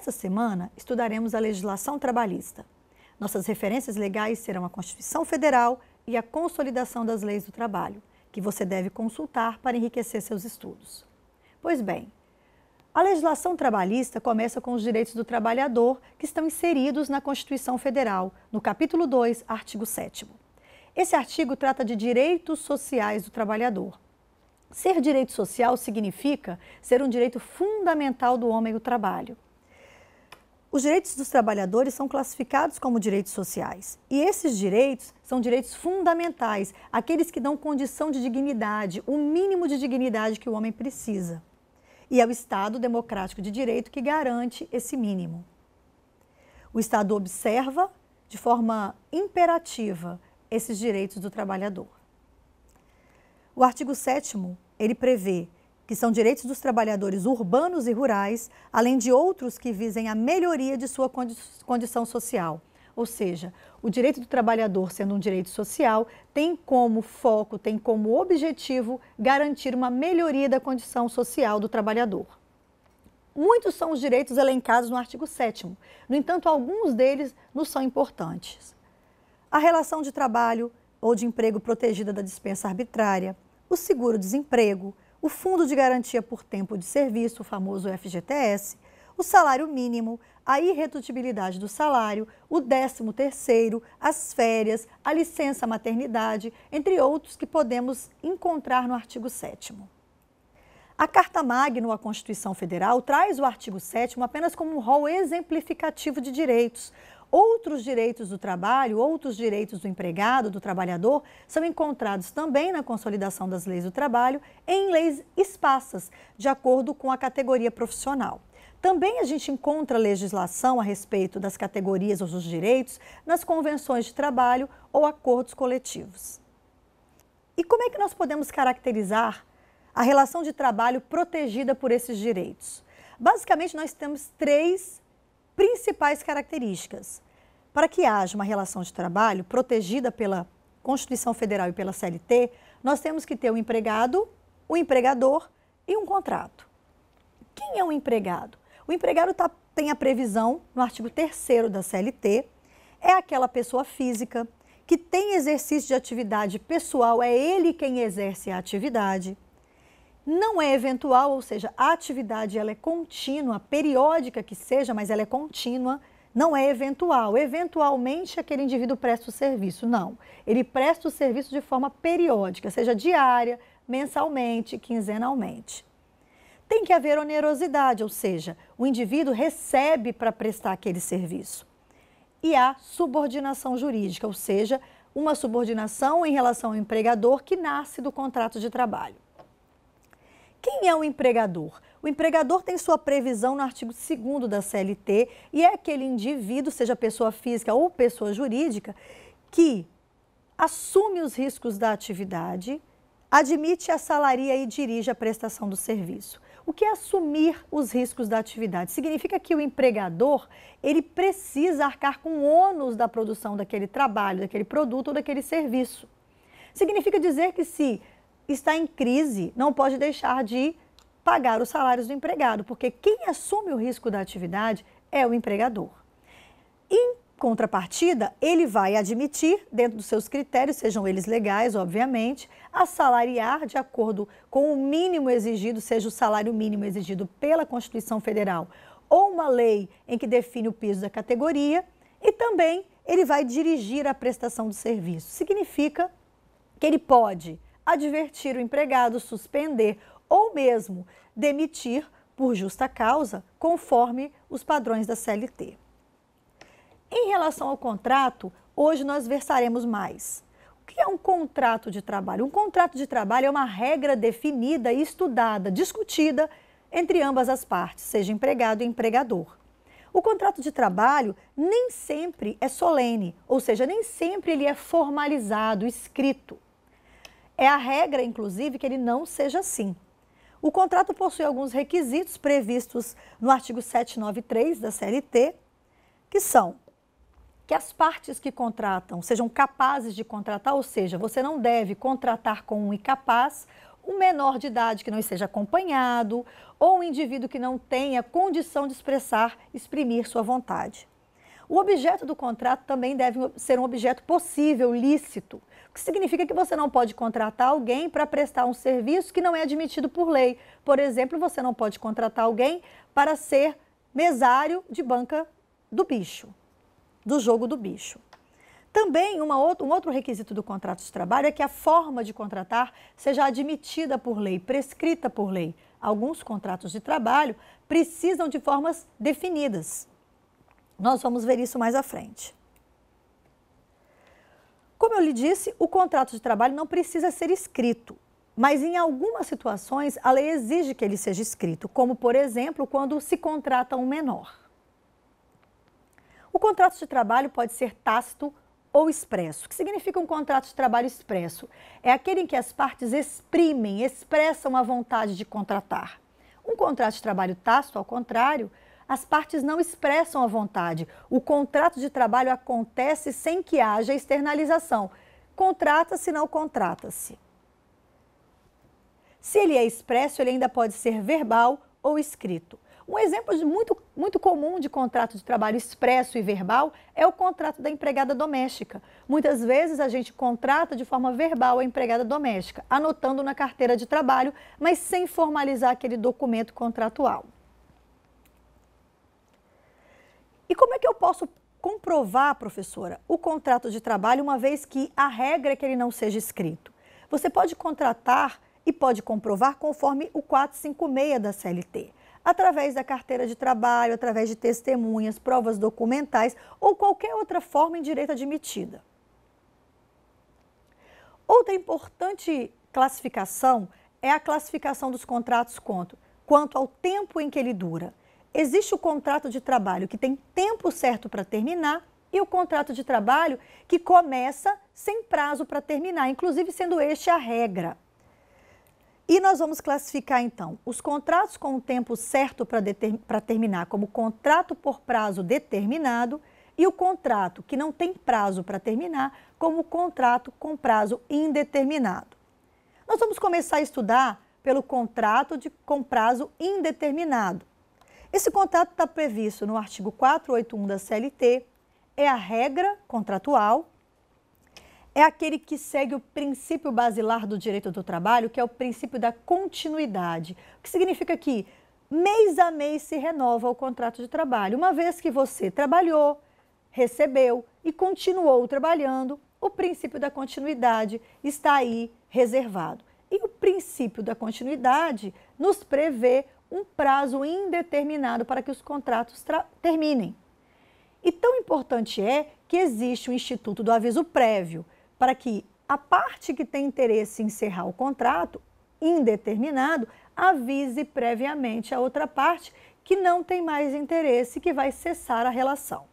Esta semana estudaremos a legislação trabalhista. Nossas referências legais serão a Constituição Federal e a Consolidação das Leis do Trabalho, que você deve consultar para enriquecer seus estudos. Pois bem, a legislação trabalhista começa com os direitos do trabalhador que estão inseridos na Constituição Federal, no capítulo 2, artigo 7. Esse artigo trata de direitos sociais do trabalhador. Ser direito social significa ser um direito fundamental do homem ao trabalho. Os direitos dos trabalhadores são classificados como direitos sociais. E esses direitos são direitos fundamentais, aqueles que dão condição de dignidade, o mínimo de dignidade que o homem precisa. E é o Estado democrático de direito que garante esse mínimo. O Estado observa de forma imperativa esses direitos do trabalhador. O artigo 7 ele prevê que são direitos dos trabalhadores urbanos e rurais, além de outros que visem a melhoria de sua condição social. Ou seja, o direito do trabalhador, sendo um direito social, tem como foco, tem como objetivo garantir uma melhoria da condição social do trabalhador. Muitos são os direitos elencados no artigo 7. No entanto, alguns deles nos são importantes. A relação de trabalho ou de emprego protegida da dispensa arbitrária, o seguro-desemprego, o Fundo de Garantia por Tempo de Serviço, o famoso FGTS, o salário mínimo, a irredutibilidade do salário, o 13º, as férias, a licença maternidade, entre outros que podemos encontrar no artigo 7 A Carta Magno a Constituição Federal traz o artigo 7 apenas como um rol exemplificativo de direitos, Outros direitos do trabalho, outros direitos do empregado, do trabalhador, são encontrados também na consolidação das leis do trabalho em leis esparsas, de acordo com a categoria profissional. Também a gente encontra legislação a respeito das categorias ou dos direitos nas convenções de trabalho ou acordos coletivos. E como é que nós podemos caracterizar a relação de trabalho protegida por esses direitos? Basicamente, nós temos três principais características. Para que haja uma relação de trabalho protegida pela Constituição Federal e pela CLT, nós temos que ter o um empregado, o um empregador e um contrato. Quem é o um empregado? O empregado tá, tem a previsão no artigo 3 da CLT, é aquela pessoa física que tem exercício de atividade pessoal, é ele quem exerce a atividade não é eventual, ou seja, a atividade ela é contínua, periódica que seja, mas ela é contínua, não é eventual. Eventualmente aquele indivíduo presta o serviço, não. Ele presta o serviço de forma periódica, seja diária, mensalmente, quinzenalmente. Tem que haver onerosidade, ou seja, o indivíduo recebe para prestar aquele serviço. E há subordinação jurídica, ou seja, uma subordinação em relação ao empregador que nasce do contrato de trabalho. Quem é o empregador? O empregador tem sua previsão no artigo 2 da CLT e é aquele indivíduo, seja pessoa física ou pessoa jurídica, que assume os riscos da atividade, admite, assalaria e dirige a prestação do serviço. O que é assumir os riscos da atividade? Significa que o empregador, ele precisa arcar com o ônus da produção daquele trabalho, daquele produto ou daquele serviço. Significa dizer que se está em crise não pode deixar de pagar os salários do empregado, porque quem assume o risco da atividade é o empregador. Em contrapartida, ele vai admitir, dentro dos seus critérios, sejam eles legais, obviamente, assalariar de acordo com o mínimo exigido, seja o salário mínimo exigido pela Constituição Federal ou uma lei em que define o piso da categoria, e também ele vai dirigir a prestação do serviço. Significa que ele pode advertir o empregado, suspender ou mesmo demitir por justa causa, conforme os padrões da CLT. Em relação ao contrato, hoje nós versaremos mais. O que é um contrato de trabalho? Um contrato de trabalho é uma regra definida estudada, discutida entre ambas as partes, seja empregado e empregador. O contrato de trabalho nem sempre é solene, ou seja, nem sempre ele é formalizado, escrito. É a regra, inclusive, que ele não seja assim. O contrato possui alguns requisitos previstos no artigo 793 da CLT, que são que as partes que contratam sejam capazes de contratar, ou seja, você não deve contratar com um incapaz, um menor de idade que não esteja acompanhado ou um indivíduo que não tenha condição de expressar, exprimir sua vontade. O objeto do contrato também deve ser um objeto possível, lícito, o que significa que você não pode contratar alguém para prestar um serviço que não é admitido por lei. Por exemplo, você não pode contratar alguém para ser mesário de banca do bicho, do jogo do bicho. Também outra, um outro requisito do contrato de trabalho é que a forma de contratar seja admitida por lei, prescrita por lei. Alguns contratos de trabalho precisam de formas definidas. Nós vamos ver isso mais à frente. Como eu lhe disse, o contrato de trabalho não precisa ser escrito, mas em algumas situações a lei exige que ele seja escrito, como por exemplo quando se contrata um menor. O contrato de trabalho pode ser tácito ou expresso. O que significa um contrato de trabalho expresso? É aquele em que as partes exprimem, expressam a vontade de contratar. Um contrato de trabalho tácito, ao contrário, as partes não expressam a vontade. O contrato de trabalho acontece sem que haja externalização. Contrata-se, não contrata-se. Se ele é expresso, ele ainda pode ser verbal ou escrito. Um exemplo muito, muito comum de contrato de trabalho expresso e verbal é o contrato da empregada doméstica. Muitas vezes a gente contrata de forma verbal a empregada doméstica, anotando na carteira de trabalho, mas sem formalizar aquele documento contratual. E como é que eu posso comprovar, professora, o contrato de trabalho, uma vez que a regra é que ele não seja escrito? Você pode contratar e pode comprovar conforme o 456 da CLT, através da carteira de trabalho, através de testemunhas, provas documentais ou qualquer outra forma em direito admitida. Outra importante classificação é a classificação dos contratos quanto, quanto ao tempo em que ele dura existe o contrato de trabalho que tem tempo certo para terminar e o contrato de trabalho que começa sem prazo para terminar, inclusive sendo este a regra. E nós vamos classificar então os contratos com o tempo certo para terminar como contrato por prazo determinado e o contrato que não tem prazo para terminar como contrato com prazo indeterminado. Nós vamos começar a estudar pelo contrato de, com prazo indeterminado. Esse contrato está previsto no artigo 481 da CLT, é a regra contratual, é aquele que segue o princípio basilar do direito do trabalho, que é o princípio da continuidade, o que significa que mês a mês se renova o contrato de trabalho. Uma vez que você trabalhou, recebeu e continuou trabalhando, o princípio da continuidade está aí reservado princípio da continuidade nos prevê um prazo indeterminado para que os contratos terminem. E tão importante é que existe o Instituto do Aviso Prévio, para que a parte que tem interesse em encerrar o contrato indeterminado avise previamente a outra parte que não tem mais interesse e que vai cessar a relação.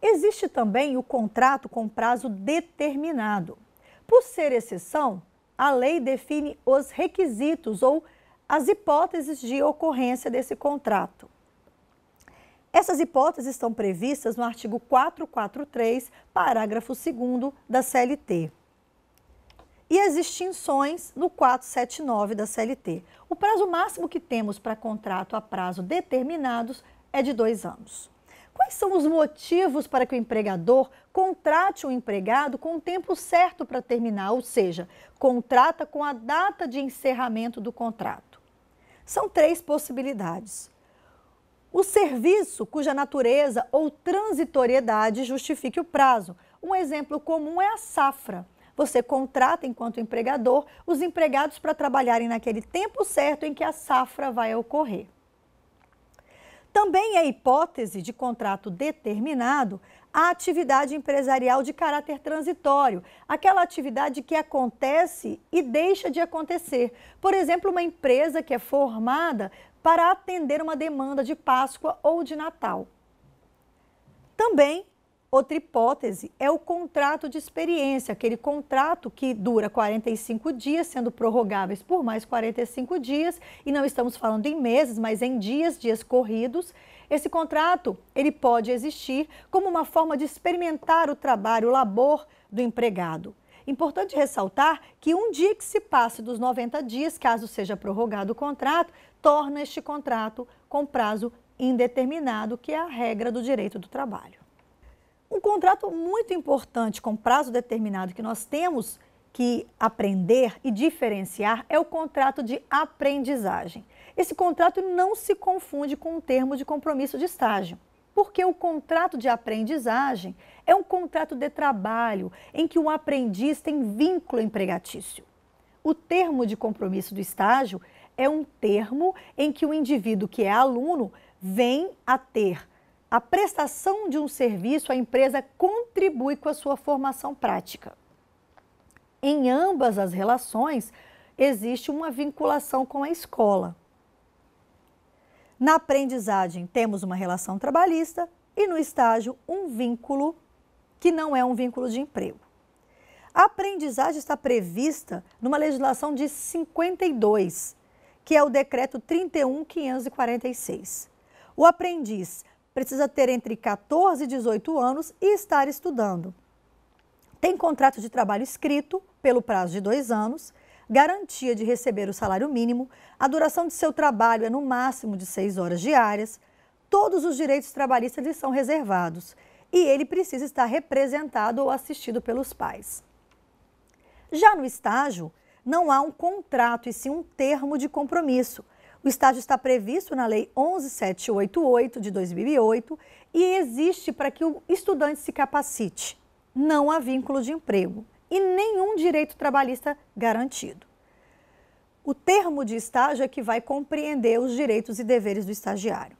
Existe também o contrato com prazo determinado. Por ser exceção, a lei define os requisitos ou as hipóteses de ocorrência desse contrato. Essas hipóteses estão previstas no artigo 443, parágrafo 2 da CLT. E as extinções no 479 da CLT. O prazo máximo que temos para contrato a prazo determinados é de dois anos. Quais são os motivos para que o empregador contrate um empregado com o tempo certo para terminar, ou seja, contrata com a data de encerramento do contrato? São três possibilidades. O serviço cuja natureza ou transitoriedade justifique o prazo. Um exemplo comum é a safra. Você contrata, enquanto empregador, os empregados para trabalharem naquele tempo certo em que a safra vai ocorrer. Também é hipótese de contrato determinado a atividade empresarial de caráter transitório, aquela atividade que acontece e deixa de acontecer. Por exemplo, uma empresa que é formada para atender uma demanda de Páscoa ou de Natal. Também Outra hipótese é o contrato de experiência, aquele contrato que dura 45 dias, sendo prorrogáveis por mais 45 dias, e não estamos falando em meses, mas em dias, dias corridos. Esse contrato, ele pode existir como uma forma de experimentar o trabalho, o labor do empregado. Importante ressaltar que um dia que se passe dos 90 dias, caso seja prorrogado o contrato, torna este contrato com prazo indeterminado, que é a regra do direito do trabalho contrato muito importante com prazo determinado que nós temos que aprender e diferenciar é o contrato de aprendizagem. Esse contrato não se confunde com o termo de compromisso de estágio, porque o contrato de aprendizagem é um contrato de trabalho em que o aprendiz tem vínculo empregatício. O termo de compromisso do estágio é um termo em que o indivíduo que é aluno vem a ter a prestação de um serviço, a empresa contribui com a sua formação prática. Em ambas as relações, existe uma vinculação com a escola. Na aprendizagem, temos uma relação trabalhista e no estágio, um vínculo que não é um vínculo de emprego. A aprendizagem está prevista numa legislação de 52, que é o decreto 31546. O aprendiz precisa ter entre 14 e 18 anos e estar estudando. Tem contrato de trabalho escrito pelo prazo de dois anos, garantia de receber o salário mínimo, a duração de seu trabalho é no máximo de seis horas diárias, todos os direitos trabalhistas lhe são reservados e ele precisa estar representado ou assistido pelos pais. Já no estágio, não há um contrato e sim um termo de compromisso o estágio está previsto na Lei 11788 de 2008 e existe para que o estudante se capacite. Não há vínculo de emprego e nenhum direito trabalhista garantido. O termo de estágio é que vai compreender os direitos e deveres do estagiário.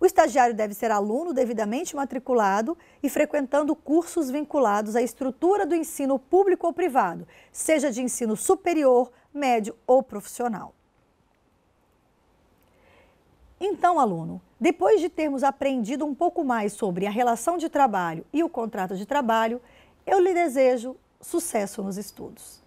O estagiário deve ser aluno devidamente matriculado e frequentando cursos vinculados à estrutura do ensino público ou privado, seja de ensino superior, médio ou profissional. Então, aluno, depois de termos aprendido um pouco mais sobre a relação de trabalho e o contrato de trabalho, eu lhe desejo sucesso nos estudos.